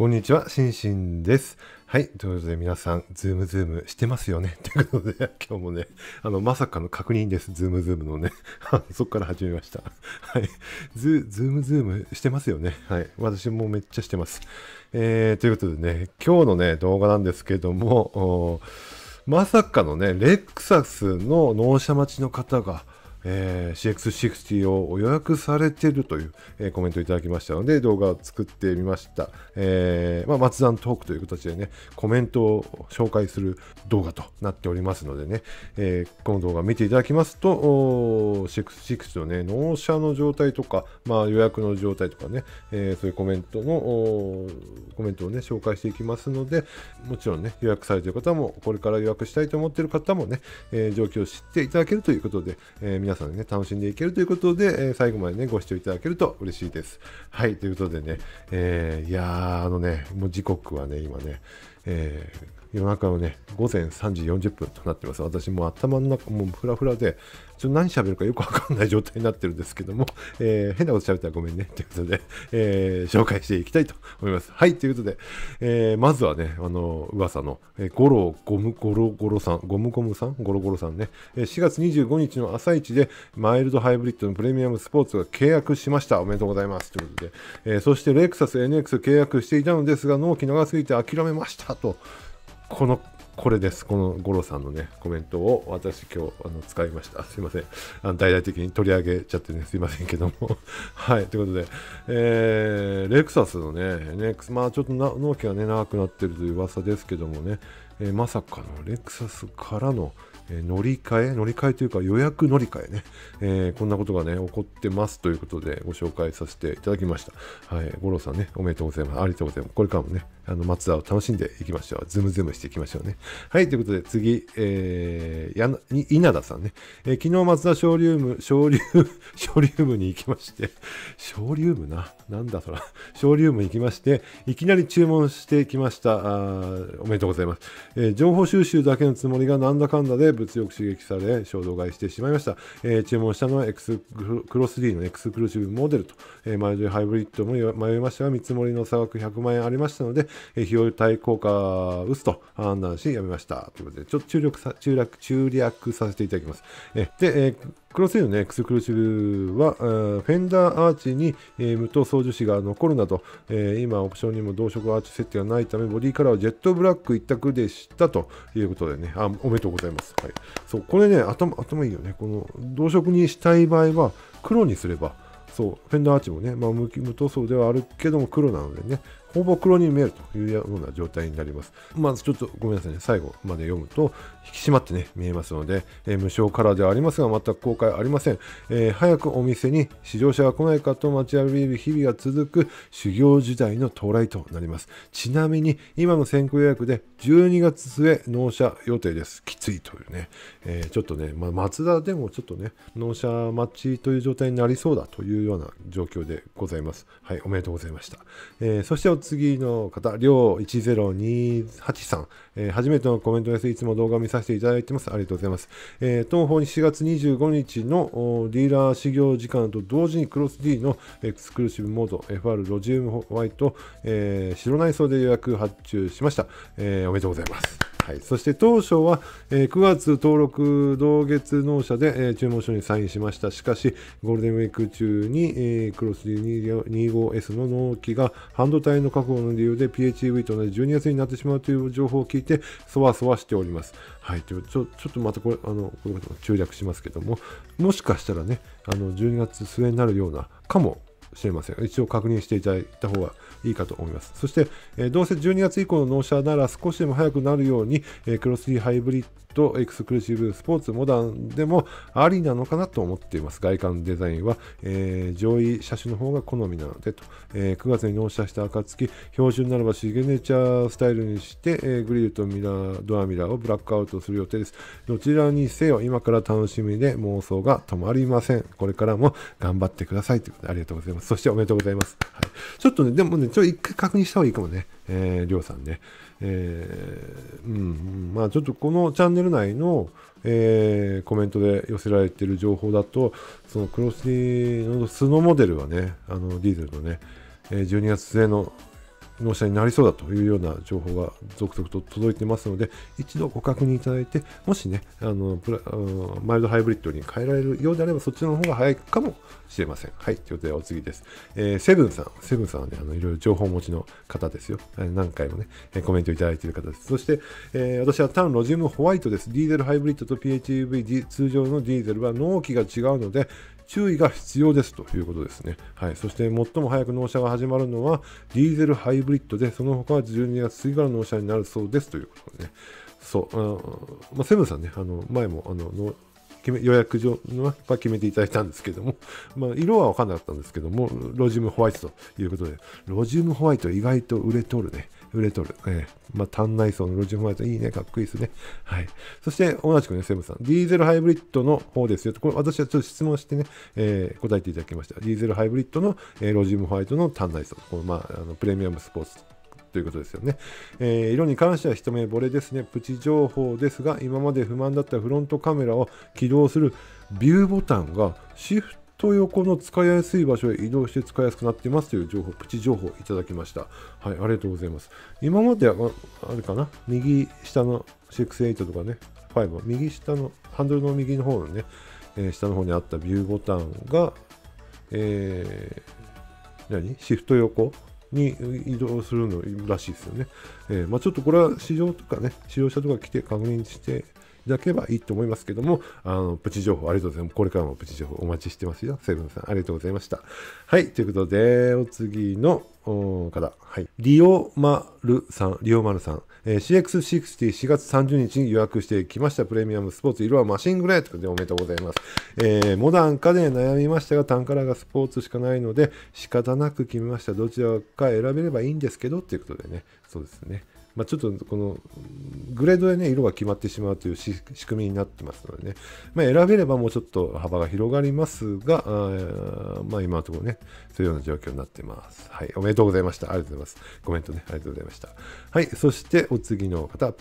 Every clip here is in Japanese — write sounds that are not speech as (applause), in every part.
こんにちは、しんしんです。はい。ということで皆さん、ズームズームしてますよね (laughs) ということで、今日もね、あの、まさかの確認です。ズームズームのね。(laughs) そっから始めました。はい。ズ、ズームズームしてますよね。はい。私もめっちゃしてます。えー、ということでね、今日のね、動画なんですけども、まさかのね、レクサスの納車待ちの方が、えー、CX60 を予約されているという、えー、コメントいただきましたので、動画を作ってみました。えー、まあ、松山トークという形でね、コメントを紹介する動画となっておりますのでね、えー、この動画見ていただきますと、CX60 のね、納車の状態とか、まあ、予約の状態とかね、えそういうコメントの、コメントをね、紹介していきますので、もちろんね、予約されてる方も、これから予約したいと思ってる方もね、え状況を知っていただけるということで、えー皆さんね、楽しんでいけるということで、え最後までね、ご視聴いただけると嬉しいです。はい、ということでね、えー、いやー、あのね、もう時刻はね、今ね、えー夜中のね、午前3時40分となってます。私も頭の中、もうフラフラで、ちょっと何喋るかよくわかんない状態になってるんですけども、(laughs) えー、変なこと喋ったらごめんね、ということで、えー、紹介していきたいと思います。はい、ということで、えー、まずはね、あの、噂の、えー、ゴロゴムゴロゴロさん、ゴムゴムさん、ゴロゴロさんね、4月25日の朝一で、マイルドハイブリッドのプレミアムスポーツが契約しました。おめでとうございます。ということで、えー、そしてレクサス NX 契約していたのですが、納期長すぎて諦めましたと。このこれです。この五郎さんのね、コメントを私今日あの使いました。すいません。あの大々的に取り上げちゃってね、すいませんけども。(laughs) はい。ということで、えー、レクサスのね、NX、まあちょっとな納期がね、長くなってるという噂ですけどもね、えー、まさかのレクサスからの、え乗り換え、乗り換えというか予約乗り換えね、えー、こんなことがね、起こってますということでご紹介させていただきました。はい、五郎さんね、おめでとうございます。ありがとうございます。これからもね、あの、松田を楽しんでいきましょう。ズムズムしていきましょうね。はい、ということで次、えー、やな、稲田さんね、えー、昨日松田ショーリウム、ショーリウム、(laughs) ショーリウムに行きまして、ショーリウムな、なんだそら、ショーリウムに行きまして、いきなり注文してきました。あおめでとうございます。えー、情報収集だけのつもりがなんだかんだで物欲刺激され、衝動買いしてしまいました。えー、注文したのはエクスクロス D のエクスクルーシブモデルと、えー、マイルハイブリッドも迷いましたが、見積もりの差額100万円ありましたので、えー、費用対効果薄と判断し、やめました。ということで、ちょっと注力さ注略、注略させていただきます。えで、えクロスイの、ね、エクスクルーシブは、フェンダーアーチに、え無糖操縦士が残るなど、え今オプションにも同色アーチ設定がないため、ボディカラーはジェットブラック一択でしたということでね、あおめでとうございます。はい、そうこれね頭、頭いいよね。この同色にしたい場合は黒にすれば、そう、フェンダーアーチもね、まあ無、無塗装ではあるけども黒なのでね、ほぼ黒に見えるというような状態になります。まあ、ちょっとごめんなさいね、最後まで読むと、引き締まってね、見えますので、えー、無償カラーではありますが、全く公開ありません。えー、早くお店に試乗車が来ないかと待ちわびる日々が続く修行時代の到来となります。ちなみに、今の先行予約で12月末納車予定です。きついというね、えー、ちょっとね、まあ、松田でもちょっとね、納車待ちという状態になりそうだというような状況でございます。はい、おめでとうございました。えそして次の方、りょう1 0 2 8さん、えー、初めてのコメントです。いつも動画を見させていただいてます。ありがとうございます。えー、東方に4月25日のディーラー始業時間と同時にクロス D のエクスクルーシブモード FR ロジウムホワイト、えー、白内装で予約発注しました。えー、おめでとうございます。はい、そして当初は、えー、9月登録同月納車で、えー、注文書にサインしました。しかし、ゴールデンウィーク中に、えー、クロス 25S の納期が半導体の確保の理由で PHEV と同じ12月になってしまうという情報を聞いて、そわそわしております。はい、ちょちょちょっとまたこれ、あの、これ中略しますけども、もしかしたらね、あの12月末になるようなかもしれません。一応確認していただいた方がいいかと思います。そして、えー、どうせ12月以降の納車なら少しでも早くなるように、えー、クロスリーハイブリッド、エクスクルーシブ、スポーツ、モダンでもありなのかなと思っています。外観デザインは、えー、上位車種の方が好みなのでと、え9月に納車した暁、標準ならばシグネチャースタイルにして、えグリルとミラー、ドアミラーをブラックアウトする予定です。どちらにせよ、今から楽しみで妄想が止まりません。これからも頑張ってくださいということでありがとうございます。そしておめでとうございます。はい、ちょっとね、でもね、ちょっと一回確認した方がいいかもね。えー、りょうさんね。えー、うん、まあちょっとこのチャンネル内の、えー、コメントで寄せられている情報だと、そのクロスティのスノーモデルはね、あの、ディーゼルのね、え12月末の納車になりそうだというような情報が続々と届いてますので、一度ご確認いただいて、もしね、あのプラマイルドハイブリッドに変えられるようであれば、そっちの方が早いかもしれません。はい、ということでお次です。えー、セブンさん、セブンさんはね、あのいろいろ情報持ちの方ですよ。何回もね、コメントいただいている方です。そして、えー、私はタンロジウムホワイトです。ディーゼルハイブリッドと PHEV 通常のディーゼルは納期が違うので、注意が必要ですということですね。はい、そして最も早く納車が始まるのはディーゼルハイブリッドで、その他は12月過から納車になるそうですということでね。そう、あまあ、セブンさんね、あの前もあのの決め予約上は決めていただいたんですけども、(laughs) まあ、色は分かんなかったんですけども、ロジウムホワイトということで、ロジウムホワイト意外と売れとるね。売れとる。ええー、まあ、単内装のロジフォマイトいいね、かっこいいですね。はい。そして、同じくね、セブンさん、ディーゼルハイブリッドの方ですよ。これ、私はちょっと質問してね、えー、答えていただきました。ディーゼルハイブリッドの、えー、ロジウムホワイトの単内装。このまあ、あのプレミアムスポーツということですよね、えー、色に関しては一目惚れですね。プチ情報ですが、今まで不満だったフロントカメラを起動するビューボタンがシフと横の使いやすい場所へ移動して使いやすくなっていますという情報、プチ情報いただきました。はい、ありがとうございます。今までは、あれかな、右下の6-8とかね、5、右下の、ハンドルの右の方のね、えー、下の方にあったビューボタンが、えー、何シフト横に移動するのらしいですよね。えー、まあ、ちょっとこれは市場とかね、使用者とか来て確認していただければいいと思いますけども、あの、プチ情報ありがとうございます。これからもプチ情報お待ちしてますよ。セブンさん、ありがとうございました。はい、ということで、お次の方、はい。リオマルさん、リオマルさん、えー、CX604 月30日に予約してきましたプレミアムスポーツ、色はマシングレーということでおめでとうございます。えー、モダン家電悩みましたが、タンカラーがスポーツしかないので、仕方なく決めました。どちらか選べればいいんですけど、ということでね、そうですね。まあ、ちょっとこのグレードでね、色が決まってしまうという仕組みになってますのでね、まあ、選べればもうちょっと幅が広がりますが、あまあ、今のところね、そういうような状況になってます。はい、おめでとうございました。ありがとうございます。コメントね、ありがとうございました。はい、そしてお次の方、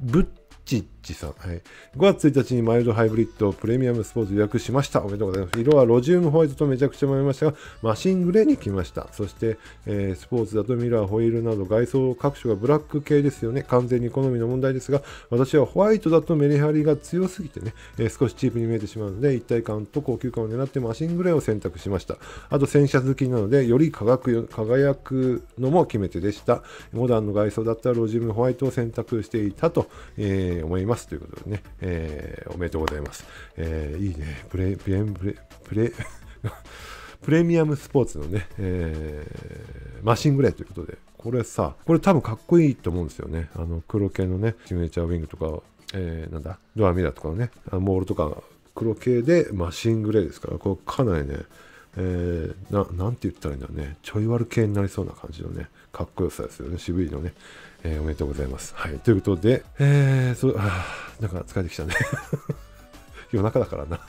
ぶっちチさん、はい。5月1日にマイルドハイブリッドプレミアムスポーツ予約しました。おめでとうございます。色はロジウムホワイトとめちゃくちゃ迷いましたが、マシングレーに来ました。そして、えー、スポーツだとミラー、ホイールなど外装各種がブラック系ですよね。完全に好みの問題ですが、私はホワイトだとメリハリが強すぎてね、えー、少しチープに見えてしまうので、一体感と高級感を狙ってマシングレーを選択しました。あと洗車好きなので、より輝くのも決め手でした。モダンの外装だったらロジウムホワイトを選択していたと、えー、思います。ますということでね、えー、おめでとうございます。えー、いいね、プレ、プレ、プレ、プレ、(laughs) プレミアムスポーツのね、えー、マシングレーということで、これさ、これ多分かっこいいと思うんですよね。あの、黒系のね、シグネチャーウィングとか、えー、なんだ、ドアミラーとかのね、モールとか、黒系でマシングレーですから、これかなりね、えー、ななんて言ったらいいんだろうね、ちょい悪系になりそうな感じのね、かっこよさですよね、渋いのね。えー、おめでとうございます。はい。ということで、えー、そあなんか疲れてきたね。(laughs) 夜中だからな。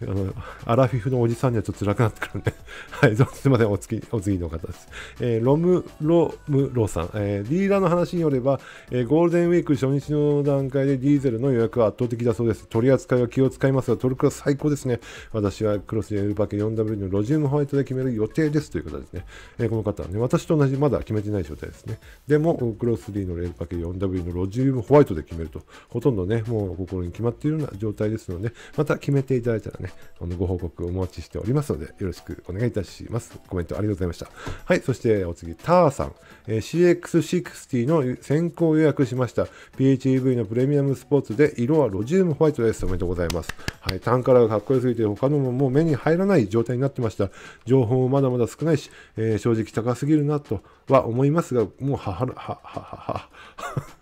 あの、アラフィフのおじさんにはちょっと辛くなってくるんで (laughs) はい、すいません、お次、お次の方です。えー、ロム、ロムロさん、えー、ディーラーの話によれば、えー、ゴールデンウィーク初日の段階でディーゼルの予約は圧倒的だそうです。取り扱いは気を使いますが、トルクは最高ですね。私はクロスでエルバケ 4W のロジウムホワイトで決める予定ですという方ですね。えー、この方はね、私と同じ、まだ決めてない状態ですね。でも、クロス3のレールパケ 4W のロジウムホワイトで決めると、ほとんどね、もう心に決まっているような状態ですので、また決めていただいたらね、あのご報告お待ちしておりますので、よろしくお願いいたします。コメントありがとうございました。はい、そしてお次、ターさん、えー、CX60 の先行予約しました。PHEV のプレミアムスポーツで、色はロジウムホワイトです。おめでとうございます。はい、タンカラーがかっこよすぎて、他のももう目に入らない状態になってました。情報もまだまだ少ないし、えー、正直高すぎるなとは思いますが、もうははははははは。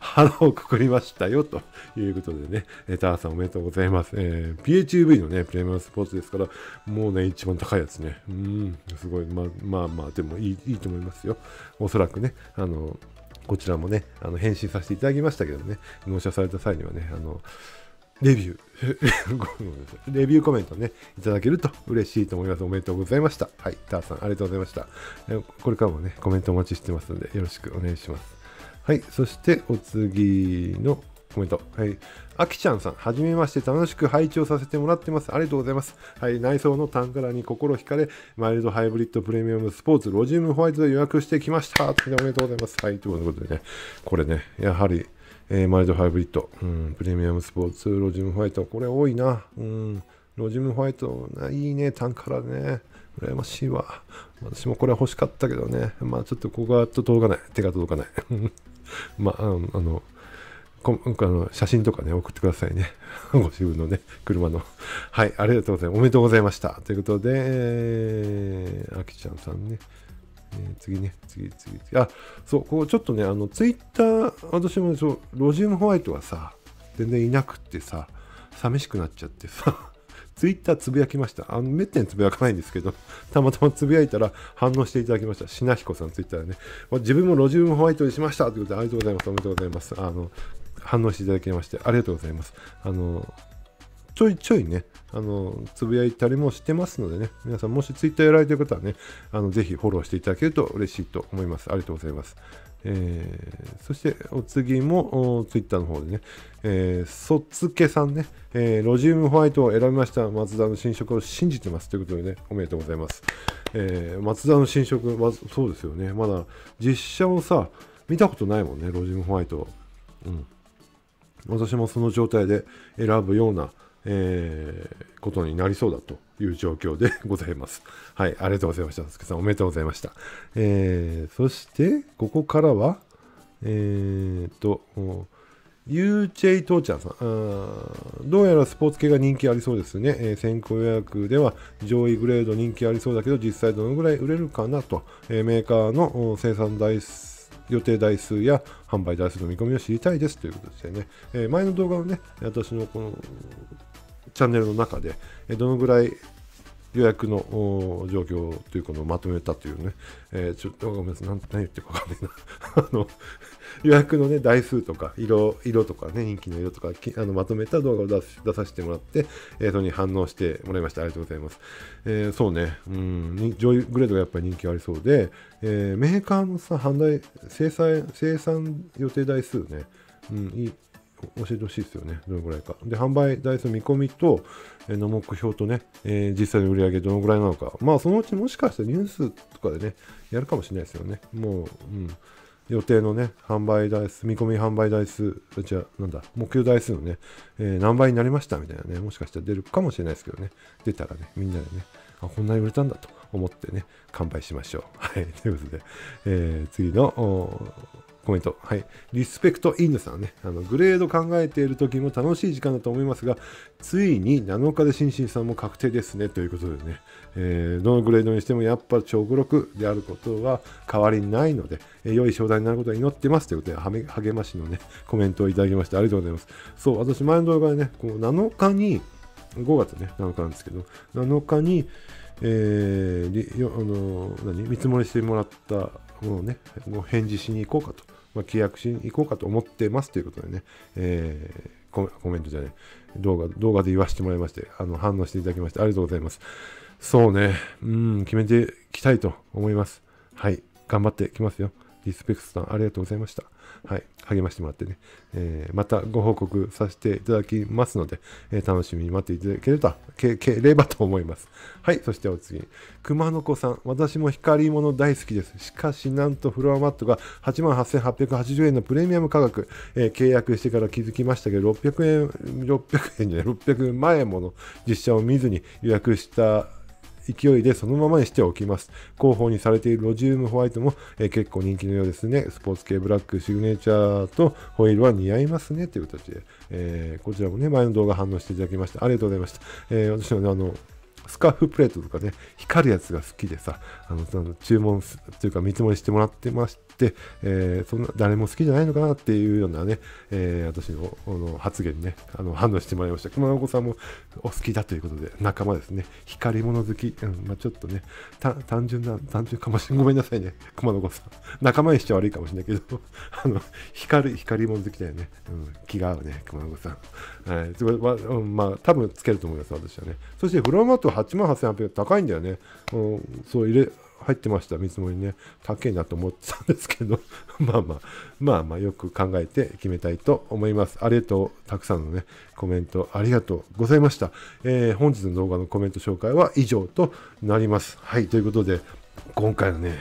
腹をくくりましたよ、ということでね、えー、ターさんおめでとうございます。えー、p h u v のね、プレミアムスポーツですから、もうね、一番高いやつね。うん、すごい。ま、まあまあ、でもいい、いいと思いますよ。おそらくね、あの、こちらもね、あの、返信させていただきましたけどね、納車された際にはね、あの、レビュー、(laughs) レビューコメントね、いただけると嬉しいと思います。おめでとうございました。はい、ターさん、ありがとうございました。これからもね、コメントお待ちしてますので、よろしくお願いします。はい、そしてお次のコメント。はい。あきちゃんさん、はじめまして、楽しく拝聴させてもらってます。ありがとうございます。はい。内装のタンカラに心惹かれ、マイルドハイブリッドプレミアムスポーツ、ロジウムホワイトで予約してきました。おめでとうございます。はい。ということでね、これね、やはり、えー、マイルドハイブリッド、うん、プレミアムスポーツ、ロジウムホワイト、これ多いな。うん。ロジウムホワイト、いいね、タンカラね。羨ましいわ。私もこれ欲しかったけどね。まあちょっとここはちょっと届かない。手が届かない。(laughs) まあ、あの、こあの写真とかね、送ってくださいね。(laughs) ご自分のね、車の。はい、ありがとうございます。おめでとうございました。ということで、あきちゃんさんね。えー、次ね、次、次、次。あ、そう、こうちょっとね、あの、ツイッター、私もそう、ロジウムホワイトはさ、全然いなくってさ、寂しくなっちゃってさ、ツイッターつぶやきました。あの、めったにつぶやかないんですけど、(laughs) たまたまつぶやいたら反応していただきました。しなひこさん、ツイッターでね、自分もロジウムホワイトにしましたということで、ありがとうございます。おめでとうございます。あの、反応していただきまして、ありがとうございます。あの、ちょいちょいね、あの、つぶやいたりもしてますのでね、皆さんもしツイッターやられてる方はね、あの、ぜひフォローしていただけると嬉しいと思います。ありがとうございます。えー、そしてお次もツイッターの方でね、えー、そつけさんね、えー、ロジウムホワイトを選びました松田の新色を信じてますということでね、おめでとうございます。えー、松田の新色、ま、そうですよね、まだ実写をさ、見たことないもんね、ロジウムホワイトうん、私もその状態で選ぶような、えー、ことになりそうだという状況でございます。(laughs) はい、ありがとうございました。すけさん、おめでとうございました。えー、そして、ここからは、えー、っと、ゆうちえいとうちゃんさんどうやらスポーツ系が人気ありそうですね、えー、先行予約では上位グレード人気ありそうだけど、実際どのぐらい売れるかなと、えー、メーカーの生産台数予定台数や販売台数の見込みを知りたいですということですよね。えー、前の動画をね、私のこのチャンネルの中で、どのぐらい予約の状況ということをまとめたというね、えー、ちょっとごめんなさい、何言ってるかわかんないな (laughs) あの予約の、ね、台数とか色、色とかね、人気の色とかあのまとめた動画を出出させてもらって、えー、それに反応してもらいました。ありがとうございます。えー、そうね、うん、上位グレードがやっぱり人気ありそうで、えー、メーカーのさ、販売、生産、生産予定台数ね、うん、いい教えてほしいですよね。どのぐらいか。で、販売台数見込みと、えー、の目標とね、えー、実際の売り上げどのぐらいなのか。まあ、そのうちもしかしたらニュースとかでね、やるかもしれないですよね。もう、うん。予定のね、販売台数、見込み販売台数、じゃなんだ、目標台数のね、えー、何倍になりましたみたいなね、もしかしたら出るかもしれないですけどね、出たらね、みんなでね、あ、こんなに売れたんだと思ってね、完売しましょう。はい、ということで、えー、次の、コメント。はい。リスペクトインドさんね。あの、グレード考えている時も楽しい時間だと思いますが、ついに7日でシンシンさんも確定ですね。ということでね。えー、どのグレードにしてもやっぱ直録であることは変わりないので、えー、良い商談になることは祈ってます。ということで、励ましのね、コメントをいただきましてありがとうございます。そう、私前の動画でね、こう7日に、5月ね、7日なんですけど、7日に、えー、あの何見積もりしてもらったものをね、返事しに行こうかと。まあ、契約しに行こうかと思ってますということでね、えー、コメントじゃね、動画、動画で言わせてもらいまして、あの、反応していただきまして、ありがとうございます。そうね、うん、決めていきたいと思います。はい、頑張ってきますよ。リスペクトさん、ありがとうございました。はい。励ましてもらってね。えー、またご報告させていただきますので、えー、楽しみに待っていただければけければと思います。はい。そしてお次。熊の子さん。私も光り物大好きです。しかし、なんとフロアマットが88,880円のプレミアム価格、えー、契約してから気づきましたけど、600円、600円じゃない、600万円もの実写を見ずに予約した勢いでそのままにしておきます。広報にされているロジウムホワイトも、え結構人気のようですね。スポーツ系ブラック、シグネチャーとホイールは似合いますねという形で、えー、こちらもね、前の動画反応していただきまして、ありがとうございました。えー、私はね、あの、スカーフプレートとかね、光るやつが好きでさ、あの、その注文というか見積もりしてもらってまして、、えー、そんな誰も好きじゃないのかなっていうようなね、えー、私のの発言にね、あの反応してもらいました。熊野子さんもお好きだということで、仲間ですね。光り物好き。うんまあ、ちょっとね、単純な、単純かもしれん。ごめんなさいね、熊野子さん。仲間にしちゃ悪いかもしれないけど、(laughs) あの、光、光り物好きだよね。うん、気が合うね、熊野子さん。はい、まあ、まあ、多分つけると思います、私はね。そして、フロアマット8万8800円、高いんだよね。うん、そう入れ、入ってました見積もりね高いなと思ってたんですけど (laughs) まあまあまあまあよく考えて決めたいと思いますありがとうたくさんのねコメントありがとうございました、えー、本日の動画のコメント紹介は以上となりますはいということで今回のね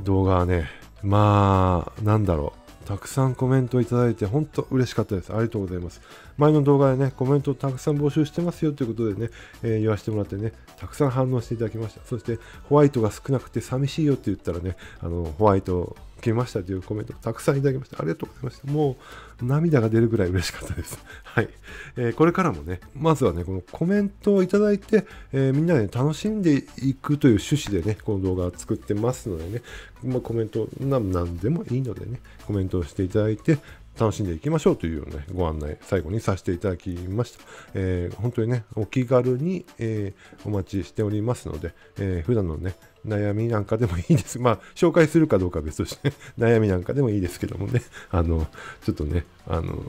動画はねまあなんだろうたくさんコメントいただいて、本当嬉しかったです。ありがとうございます。前の動画でね、コメントをたくさん募集してますよということでね、えー、言わせてもらってね、たくさん反応していただきました。そして、ホワイトが少なくて寂しいよって言ったらね、あの、ホワイトけましたというコメントたくさんいただきました。ありがとうございました。もう涙が出るぐらい嬉しかったです。(laughs) はい。えー、これからもね、まずはね、このコメントをいただいて、えー、みんなで、ね、楽しんでいくという趣旨でね、この動画を作ってますのでね、まあ、コメント何でもいいのでね、コメントをしていただいて、楽しんでいきましょうというね、ご案内、最後にさせていただきました。えー、本当にね、お気軽に、えー、お待ちしておりますので、えー、普段のね、悩みなんかでもいいです。まあ、紹介するかどうかは別として、(laughs) 悩みなんかでもいいですけどもね。(laughs) あの、ちょっとね、あの、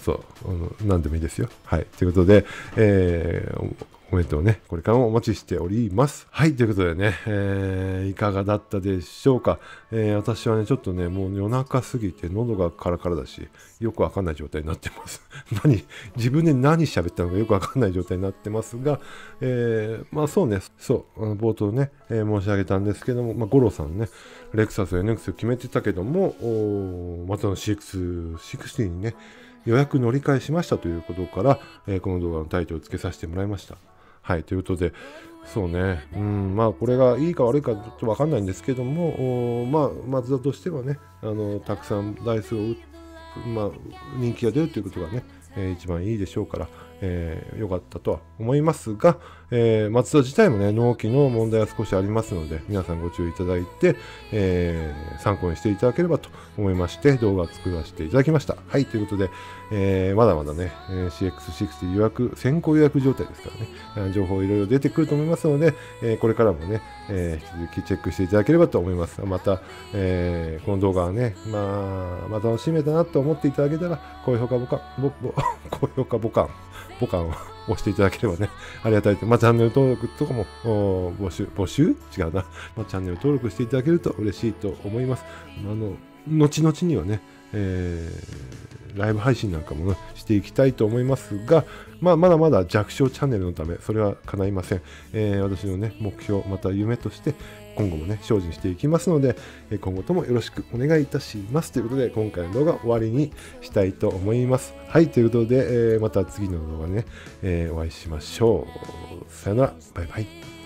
そう、あの何でもいいですよ。はい。ということで、えー、コメントをね、これからもお待ちしております。はい、ということでね、えー、いかがだったでしょうか、えー、私はね、ちょっとね、もう夜中過ぎて喉がカラカラだし、よくわかんない状態になってます。(laughs) 何、自分で何喋ったのかよくわかんない状態になってますが、えー、まあそうね、そう、冒頭ね、え申し上げげたんですけども、まあ、五郎さんね、レクサス NX を決めてたけども、またの CX、60にね、予約乗り換えしましたということから、えー、この動画のタイトルを付けさせてもらいました。はい、ということで、そうね、うん、まあ、これがいいか悪いかちょっとわかんないんですけども、まあ、松田としてはね、あの、たくさん台数を打って、まあ、人気が出るということがね、えー、一番いいでしょうから、えー、良かったとは思いますが、えー、松戸自体もね、納期の問題は少しありますので、皆さんご注意いただいて、えー、参考にしていただければと思いまして、動画を作らせていただきました。はい、ということで、えー、まだまだね、え CX60 予約、先行予約状態ですからね、情報いろいろ出てくると思いますので、えこれからもね、え引き続きチェックしていただければと思います。また、えこの動画はね、まあ、まあ、楽しめたなと思っていただけたら、高評価ボカン、(laughs) 高評価ボカン、ボカンを (laughs) 押していただければね、ありがたいと。まあ、チャンネル登録とかも、募集、募集違うな。まあ、チャンネル登録していただけると嬉しいと思います。あの、後々にはね、えー、ライブ配信なんかも、ね、していきたいと思いますが、まあ、まだまだ弱小チャンネルのため、それは叶いません。えー、私のね、目標、また夢として、今後もね、精進していきますので、今後ともよろしくお願いいたします。ということで、今回の動画終わりにしたいと思います。はい、ということで、えー、また次の動画ね、えー、お会いしましょう。さよなら、バイバイ。